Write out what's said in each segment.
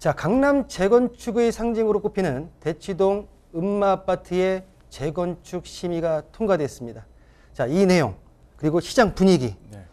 자, 강남 재건축의 상징으로 꼽히는 대치동 음마 아파트의 재건축 심의가 통과됐습니다. 자, 이 내용 그리고 시장 분위기 네.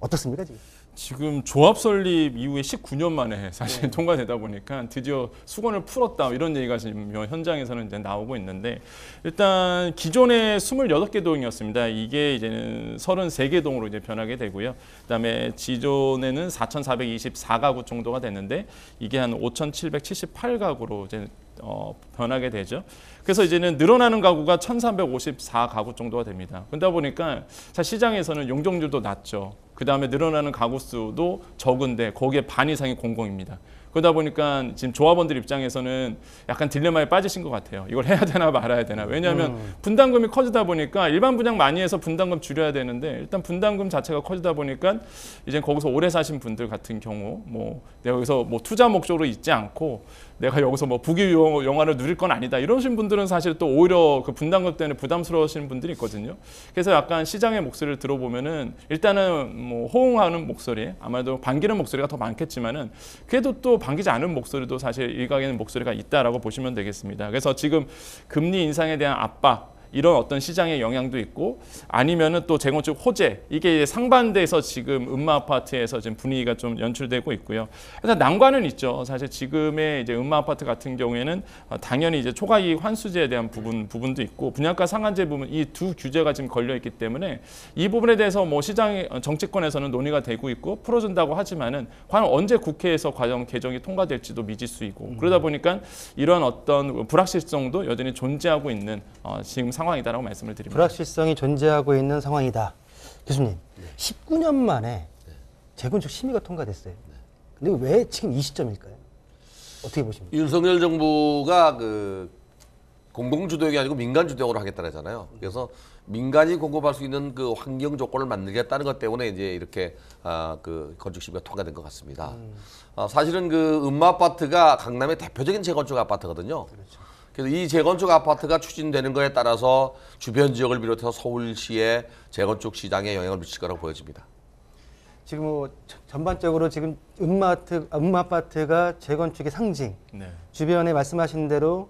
어떻습니까 지금? 지금 조합 설립 이후에 19년 만에 사실 네. 통과되다 보니까 드디어 수건을 풀었다 이런 얘기가 지금 현장에서는 이제 나오고 있는데 일단 기존의 28개 동이었습니다. 이게 이제는 33개 동으로 이제 변하게 되고요. 그다음에 기존에는 4,424가구 정도가 됐는데 이게 한 5,778가구로 이제 어, 변하게 되죠. 그래서 이제는 늘어나는 가구가 1354가구 정도가 됩니다. 그러다 보니까 시장에서는 용적률도 낮죠. 그 다음에 늘어나는 가구 수도 적은데 거기에 반 이상이 공공입니다. 그러다 보니까 지금 조합원들 입장에서는 약간 딜레마에 빠지신 것 같아요. 이걸 해야 되나 말아야 되나. 왜냐하면 음. 분담금이 커지다 보니까 일반 분양 많이 해서 분담금 줄여야 되는데 일단 분담금 자체가 커지다 보니까 이제 거기서 오래 사신 분들 같은 경우 뭐 내가 여기서 뭐 투자 목적으로 있지 않고 내가 여기서 뭐 부귀 영화를 누릴 건 아니다 이러신 분들은 사실 또 오히려 그 분담금 때문에 부담스러우신 분들이 있거든요. 그래서 약간 시장의 목소리를 들어보면은 일단은 뭐 호응하는 목소리 아마도 반기는 목소리가 더 많겠지만은 그래도 또 반기지 않은 목소리도 사실 일각에는 목소리가 있다라고 보시면 되겠습니다. 그래서 지금 금리 인상에 대한 압박 이런 어떤 시장의 영향도 있고 아니면은 또 재건축 호재 이게 상반돼서 지금 음마 아파트에서 지금 분위기가 좀 연출되고 있고요. 그래서 난관은 있죠. 사실 지금의 이제 음마 아파트 같은 경우에는 어, 당연히 이제 초과이익 환수제에 대한 부분 부분도 있고 분양가 상한제 부분 이 두 규제가 지금 걸려 있기 때문에 이 부분에 대해서 뭐 시장 어, 정치권에서는 논의가 되고 있고 풀어준다고 하지만은 과연 언제 국회에서 과정 개정이 통과될지도 미지수이고 그러다 보니까 이런 어떤 불확실성도 여전히 존재하고 있는 어, 지금 상. 상황이다라고 말씀을 드립니다. 불확실성이 존재하고 있는 상황이다. 교수님, 19년 만에 네. 재건축 심의가 통과됐어요. 네. 근데 왜 지금 이 시점일까요? 어떻게 보십니까? 윤석열 정부가 그 공동 주도역이 아니고 민간 주도역으로 하겠다잖아요. 그래서 민간이 공급할 수 있는 그 환경 조건을 만들겠다는 것 때문에 이제 이렇게 아 그 건축 심의가 통과된 것 같습니다. 음. 아, 사실은 그 음마 아파트가 강남의 대표적인 재건축 아파트거든요. 그렇죠. 그래서 이 재건축 아파트가 추진되는 것에 따라서 주변 지역을 비롯해서 서울시의 재건축 시장에 영향을 미칠 거라고 보여집니다. 지금 뭐 전반적으로 지금 음마트, 아, 음마아파트가 재건축의 상징. 네. 주변에 말씀하신 대로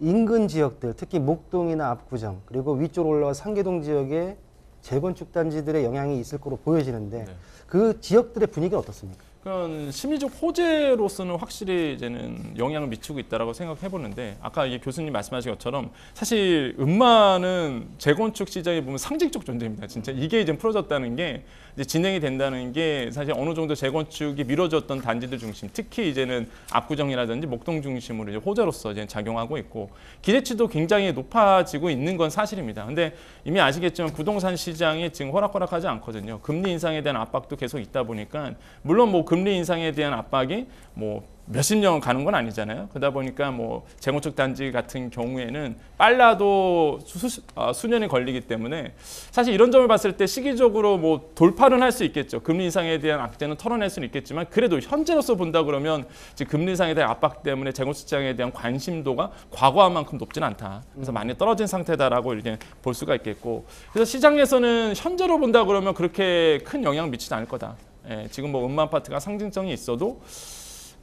인근 지역들, 특히 목동이나 압구정 그리고 위쪽 올라와 상계동 지역에 재건축 단지들의 영향이 있을 것으로 보여지는데 네. 그 지역들의 분위기는 어떻습니까? 그런 러 심리적 호재로서는 확실히 이제는 영향을 미치고 있다라고 생각해 보는데 아까 이게 교수님 말씀하신 것처럼 사실 음마는 재건축 시장에 보면 상징적 존재입니다. 진짜 이게 이제 풀어졌다는 게 이제 진행이 된다는 게 사실 어느 정도 재건축이 미뤄졌던 단지들 중심, 특히 이제는 압구정이라든지 목동 중심으로 이제 호재로서 이제 작용하고 있고 기대치도 굉장히 높아지고 있는 건 사실입니다. 근데 이미 아시겠지만 부동산 시장이 지금 허락허락하지 않거든요. 금리 인상에 대한 압박도 계속 있다 보니까 물론 뭐 금리 인상에 대한 압박이 뭐 몇십 년 가는 건 아니잖아요. 그러다 보니까 뭐 재건축 단지 같은 경우에는 빨라도 수, 수, 아, 수년이 걸리기 때문에 사실 이런 점을 봤을 때 시기적으로 뭐 돌파는 할 수 있겠죠. 금리 인상에 대한 악재는 털어낼 수는 있겠지만 그래도 현재로서 본다 그러면 지금 금리 인상에 대한 압박 때문에 재건축 시장에 대한 관심도가 과거만큼 높진 않다. 그래서 음. 많이 떨어진 상태다라고 이렇게 볼 수가 있겠고 그래서 시장에서는 현재로 본다 그러면 그렇게 큰 영향 미치지 않을 거다. 예, 지금 뭐 음반 파트가 상징성이 있어도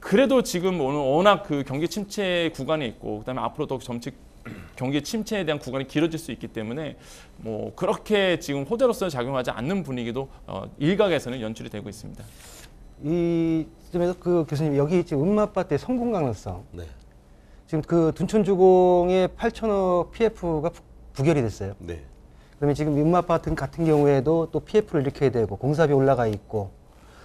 그래도 지금 오늘 워낙 그 경기 침체 구간이 있고 그다음에 앞으로 더 점치 경기 침체에 대한 구간이 길어질 수 있기 때문에 뭐 그렇게 지금 호재로서 작용하지 않는 분위기도 어, 일각에서는 연출이 되고 있습니다. 이 점에서 그 교수님 여기 지금 음마파트의 성공 가능성 네. 지금 그 둔촌주공의 8천억 PF가 부결이 됐어요. 네. 그러면 지금 음마파트 같은 경우에도 또 PF를 일으켜야 되고 공사비 올라가 있고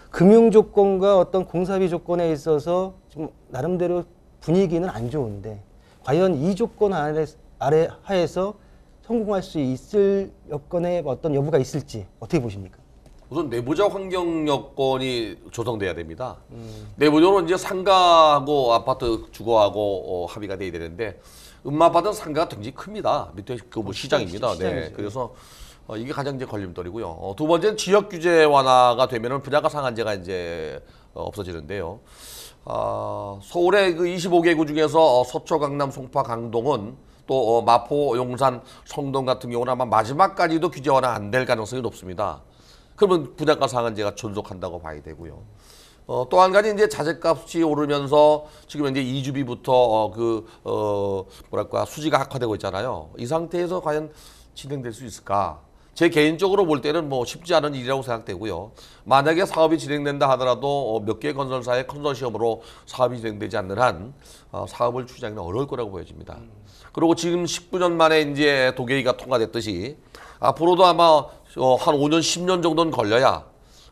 금융 조건과 어떤 공사비 조건에 있어서 지금 나름대로 분위기는 안 좋은데 과연 이 조건 아래, 아래 하에서 성공할 수 있을 여건의 어떤 여부가 있을지 어떻게 보십니까? 우선 내부적 환경 여건이 조성돼야 됩니다. 음. 내부적으로 이제 상가하고 아파트 주거하고 어, 합의가 돼야 되는데 음마 아파트 상가가 굉장히 큽니다. 밑에 그뭐 어, 시장입니다. 네. 시장이죠. 네, 그래서 어, 이게 가장 이제 걸림돌이고요. 어, 두 번째는 지역 규제 완화가 되면은 분야가 상한제가 이제 어, 없어지는데요. 어, 서울의 그 25개구 중에서 어, 서초, 강남, 송파, 강동은 또 어, 마포, 용산, 성동 같은 경우는 아마 마지막까지도 규제 완화 안 될 가능성이 높습니다. 그러면 분양가 상한제가 존속한다고 봐야 되고요. 어, 또한 가지 이제 자재값이 오르면서 지금 이제 2주비부터 어, 그, 어, 뭐랄까, 수지가 악화되고 있잖아요. 이 상태에서 과연 진행될 수 있을까? 제 개인적으로 볼 때는 뭐 쉽지 않은 일이라고 생각되고요. 만약에 사업이 진행된다 하더라도 어, 몇개 건설사의 컨소시엄으로 사업이 진행되지 않는 한 어, 사업을 추진하기는 어려울 거라고 보여집니다. 그리고 지금 19년 만에 이제 도계기가 통과됐듯이 앞으로도 아마 어, 한 5년, 10년 정도는 걸려야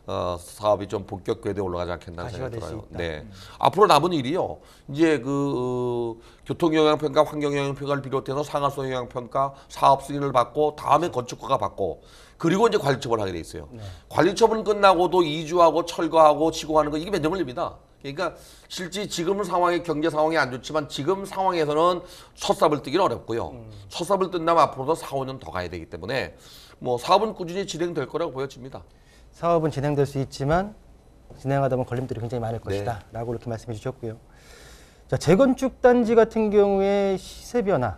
어, 사업이 좀 본격 궤도에 올라가지 않겠나 생각이 들어요. 네. 음. 앞으로 남은 일이요. 이제 그 어, 교통 영향 평가, 환경 영향 평가를 비롯해서 상하성 영향 평가, 사업 승인을 받고 다음에 건축허가 받고 그리고 이제 관리 처분을 하게 돼 있어요. 네. 관리 처분 끝나고도 이주하고 철거하고 시공하는 거 이게 몇 년 걸립니다. 그러니까 실제 지금 상황이 경제 상황이 안 좋지만 지금 상황에서는 첫 삽을 뜨기는 어렵고요. 음. 첫 삽을 뜬다면 앞으로도 4, 5년 더 가야 되기 때문에 뭐 사업은 꾸준히 진행될 거라고 보여집니다. 사업은 진행될 수 있지만 진행하다 보면 걸림돌이 굉장히 많을 네. 것이다 라고 이렇게 말씀해 주셨고요. 자, 재건축 단지 같은 경우에 시세 변화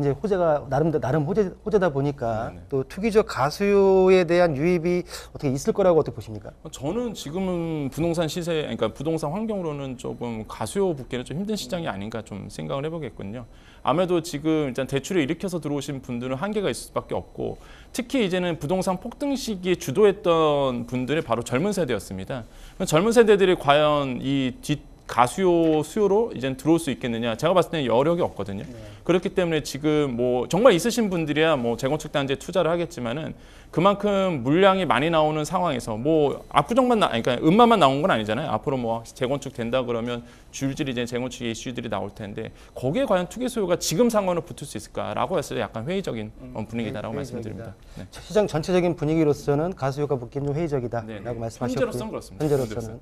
이제 호재가 나름 대로 나름 호재 호재다 보니까 네네. 또 투기적 가수에 대한 유입이 어떻게 있을 거라고 어떻게 보십니까? 저는 지금은 부동산 시세 그러니까 부동산 환경으로는 조금 가수요 붙기는 좀 힘든 시장이 아닌가 좀 생각을 해보겠군요. 아무래도 지금 일단 대출을 일으켜서 들어오신 분들은 한계가 있을 수밖에 없고 특히 이제는 부동산 폭등 시기에 주도했던 분들이 바로 젊은 세대였습니다. 젊은 세대들이 과연 이 뒷 가수요 수요로 이젠 들어올 수 있겠느냐 제가 봤을 때는 여력이 없거든요 네. 그렇기 때문에 지금 뭐 정말 있으신 분들이야 뭐 재건축 단지에 투자를 하겠지만은 그만큼 물량이 많이 나오는 상황에서 뭐 압구정만 나 그러니까 음마만 나온 건 아니잖아요. 앞으로 뭐 재건축 된다 그러면 줄줄이 이제 재건축 이슈들이 나올 텐데 거기에 과연 투기 수요가 지금 상황으로 붙을 수 있을까라고 했을 때 약간 회의적인 음, 어, 분위기다라고 네, 말씀드립니다. 네. 시장 전체적인 분위기로서는 가수요가 붙기는 회의적이다라고 네, 네. 말씀하셨고 현재로서는 그렇습니다. 현재로서는.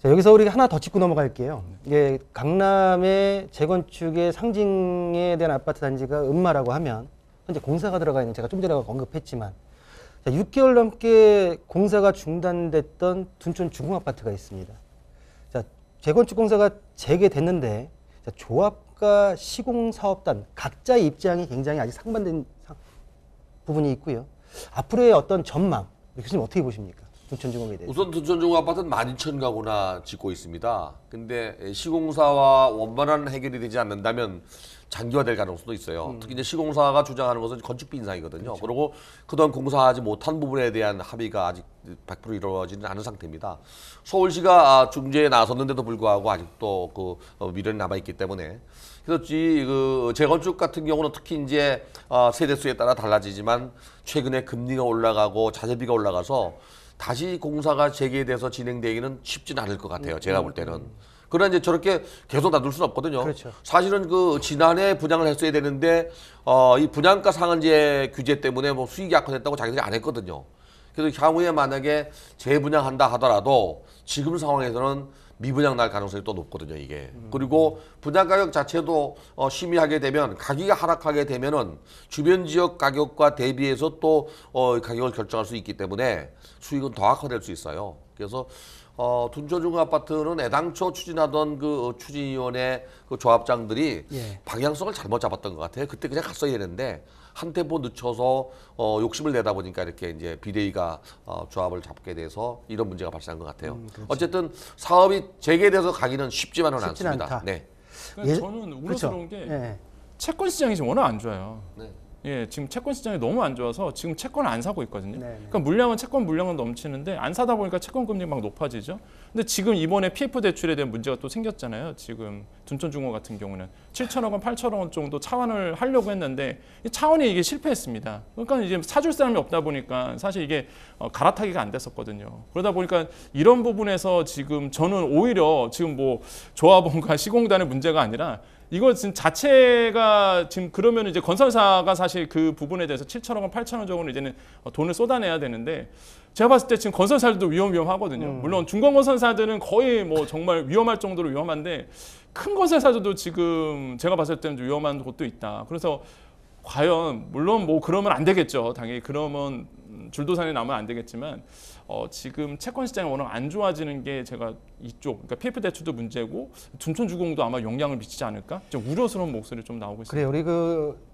자, 여기서 우리가 하나 더 짚고 넘어갈게요. 이게 강남의 재건축의 상징에 대한 아파트 단지가 음마라고 하면 현재 공사가 들어가 있는 제가 좀 전에 언급했지만 자, 6개월 넘게 공사가 중단됐던 둔촌 중공 아파트가 있습니다. 자, 재건축 공사가 재개됐는데 자, 조합과 시공 사업단 각자의 입장이 굉장히 아직 상반된 상, 부분이 있고요. 앞으로의 어떤 전망 교수님 어떻게 보십니까? 도천중공에 대해 우선 둔천중공 아파트는 12,000 가구나 짓고 있습니다. 근데 시공사와 원만한 해결이 되지 않는다면 장기화될 가능성도 있어요. 음. 특히 이제 시공사가 주장하는 것은 건축비 인상이거든요. 그렇죠. 그리고 그동안 공사하지 못한 부분에 대한 합의가 아직 100% 이루어지는 않은 상태입니다. 서울시가 아, 중재에 나섰는데도 불구하고 아직도 그 어, 미련이 남아 있기 때문에 그렇서그 재건축 같은 경우는 특히 이제 아, 세대 수에 따라 달라지지만 최근에 금리가 올라가고 자재비가 올라가서 다시 공사가 재개돼서 진행되기는 쉽진 않을 것 같아요. 음, 제가 음, 볼 때는. 음. 그러나 이제 저렇게 계속 놔둘 수는 없거든요. 그렇죠. 사실은 그 지난해 분양을 했어야 되는데 어, 이 분양가 상한제 규제 때문에 뭐 수익이 약화됐다고 자기들이 안 했거든요. 그래서 향후에 만약에 재분양한다 하더라도 지금 상황에서는 미분양 날 가능성이 또 높거든요 이게 음. 그리고 분양 가격 자체도 어, 심의하게 되면 가격이 하락하게 되면은 주변 지역 가격과 대비해서 또 어, 가격을 결정할 수 있기 때문에 수익은 더 악화될 수 있어요 그래서 어, 둔촌중앙 아파트는 애당초 추진하던 그 추진위원회 그 조합장들이 예. 방향성을 잘못 잡았던 것 같아요. 그때 그냥 갔어야 되는데 한 템포 뭐 늦춰서 어, 욕심을 내다 보니까 이렇게 이제 비대위가 어, 조합을 잡게 돼서 이런 문제가 발생한 것 같아요. 음, 그렇죠. 어쨌든 사업이 재개돼서 가기는 쉽지만은 쉽진 않습니다. 않다. 네. 그러니까 예, 저는 그렇죠. 우려스러운 그렇죠. 게 네. 채권 시장이 지금 워낙 안 좋아요. 네. 예, 지금 채권 시장이 너무 안 좋아서 지금 채권을 안 사고 있거든요. 네네. 네. 그러니까 물량은 채권 물량은 넘치는데 안 사다 보니까 채권 금리 막 높아지죠. 근데 지금 이번에 PF 대출에 대한 문제가 또 생겼잖아요. 지금 둔촌중공 같은 경우는 7천억 원, 8천억 원 정도 차원을 하려고 했는데 차원이 이게 실패했습니다. 그러니까 이제 사줄 사람이 없다 보니까 사실 이게 어, 갈아타기가 안 됐었거든요. 그러다 보니까 이런 부분에서 지금 저는 오히려 지금 뭐 조합원과 시공단의 문제가 아니라 이걸 지금 자체가 지금 그러면 이제 건설사가 사실 그 부분에 대해서 7천억 원, 8천억 정도는 이제는 돈을 쏟아내야 되는데 제가 봤을 때 지금 건설사들도 위험 위험하거든요. 음. 물론 중간 건설사들은 거의 뭐 정말 위험할 정도로 위험한데 큰 건설사들도 지금 제가 봤을 때는 위험한 곳도 있다. 그래서 과연 물론 뭐 그러면 안 되겠죠. 당연히 그러면 줄도산에 나면 안 되겠지만 어, 지금 채권 시장이 워낙 안 좋아지는 게 제가 이쪽 그러니까 PF 대출도 문제고 둔촌 주공도 아마 영향을 미치지 않을까? 좀 우려스러운 목소리 좀 나오고 있습니다. 그래 우리 그